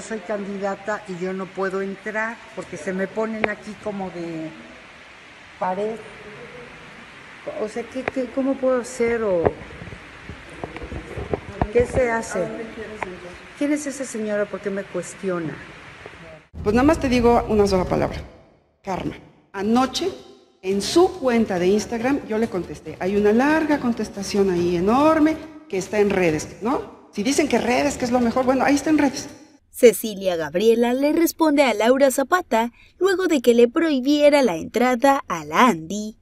soy candidata y yo no puedo entrar porque se me ponen aquí como de pared. O sea, ¿qué, cómo puedo hacer o qué se hace? ¿Quién es esa señora? ¿Por qué me cuestiona? Pues nada más te digo una sola palabra. Karma. Anoche, en su cuenta de Instagram, yo le contesté. Hay una larga contestación ahí, enorme, que está en redes, ¿no? Si dicen que redes, que es lo mejor, bueno, ahí está en redes. Cecilia Gabriela le responde a Laura Zapata luego de que le prohibiera la entrada a la Andy.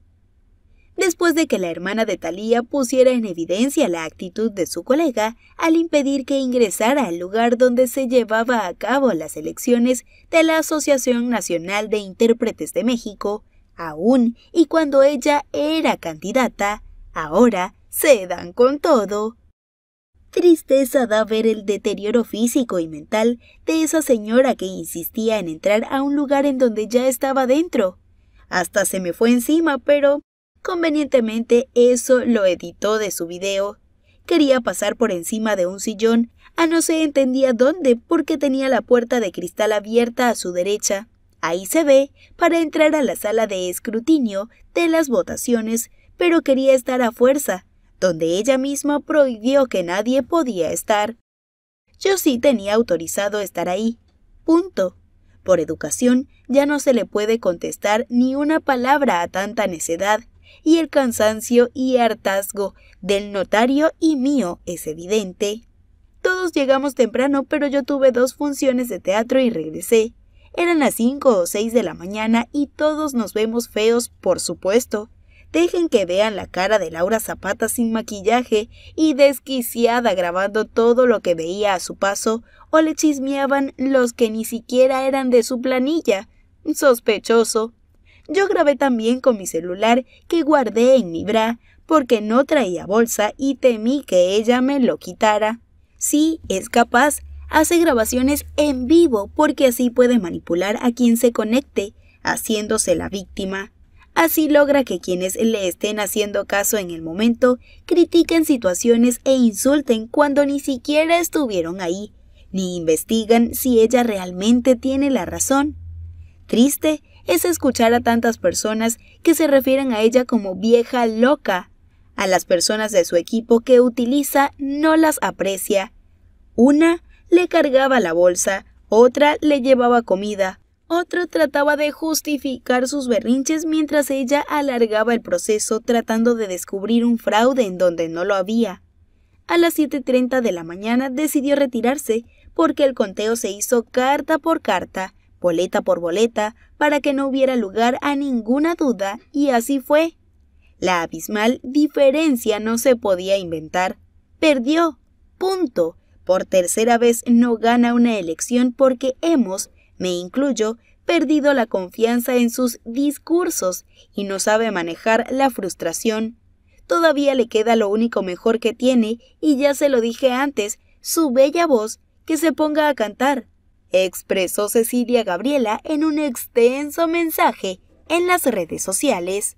Después de que la hermana de Talía pusiera en evidencia la actitud de su colega al impedir que ingresara al lugar donde se llevaba a cabo las elecciones de la Asociación Nacional de Intérpretes de México, aún y cuando ella era candidata, ahora se dan con todo. Tristeza da ver el deterioro físico y mental de esa señora que insistía en entrar a un lugar en donde ya estaba dentro. Hasta se me fue encima, pero convenientemente eso lo editó de su video. Quería pasar por encima de un sillón, a no se entendía dónde porque tenía la puerta de cristal abierta a su derecha. Ahí se ve para entrar a la sala de escrutinio de las votaciones, pero quería estar a fuerza, donde ella misma prohibió que nadie podía estar. Yo sí tenía autorizado estar ahí. Punto. Por educación ya no se le puede contestar ni una palabra a tanta necedad, y el cansancio y hartazgo del notario y mío es evidente. Todos llegamos temprano, pero yo tuve dos funciones de teatro y regresé. Eran las cinco o seis de la mañana y todos nos vemos feos, por supuesto. Dejen que vean la cara de Laura Zapata sin maquillaje y desquiciada grabando todo lo que veía a su paso o le chismeaban los que ni siquiera eran de su planilla. Sospechoso. Yo grabé también con mi celular que guardé en mi bra porque no traía bolsa y temí que ella me lo quitara. Sí, es capaz, hace grabaciones en vivo porque así puede manipular a quien se conecte, haciéndose la víctima. Así logra que quienes le estén haciendo caso en el momento critiquen situaciones e insulten cuando ni siquiera estuvieron ahí, ni investigan si ella realmente tiene la razón. Triste es escuchar a tantas personas que se refieren a ella como vieja loca. A las personas de su equipo que utiliza no las aprecia. Una le cargaba la bolsa, otra le llevaba comida, otro trataba de justificar sus berrinches mientras ella alargaba el proceso tratando de descubrir un fraude en donde no lo había. A las 7.30 de la mañana decidió retirarse porque el conteo se hizo carta por carta, boleta por boleta, para que no hubiera lugar a ninguna duda, y así fue. La abismal diferencia no se podía inventar. Perdió. Punto. Por tercera vez no gana una elección porque hemos me incluyo, perdido la confianza en sus discursos y no sabe manejar la frustración. Todavía le queda lo único mejor que tiene, y ya se lo dije antes, su bella voz, que se ponga a cantar, expresó Cecilia Gabriela en un extenso mensaje en las redes sociales.